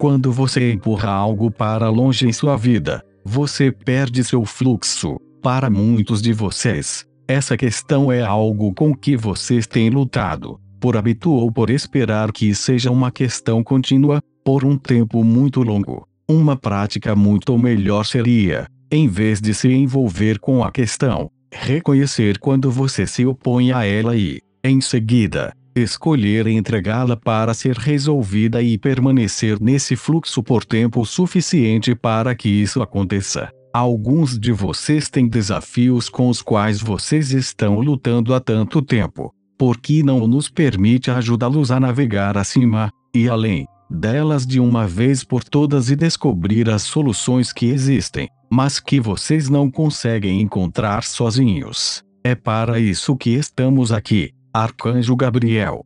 Quando você empurra algo para longe em sua vida, você perde seu fluxo. Para muitos de vocês, essa questão é algo com que vocês têm lutado, por hábito ou por esperar que seja uma questão contínua, por um tempo muito longo. Uma prática muito melhor seria, em vez de se envolver com a questão, reconhecer quando você se opõe a ela e, em seguida, escolher entregá-la para ser resolvida e permanecer nesse fluxo por tempo suficiente para que isso aconteça. Alguns de vocês têm desafios com os quais vocês estão lutando há tanto tempo, porque não nos permite ajudá-los a navegar acima e além delas de uma vez por todas e descobrir as soluções que existem, mas que vocês não conseguem encontrar sozinhos. É para isso que estamos aqui. Arcanjo Gabriel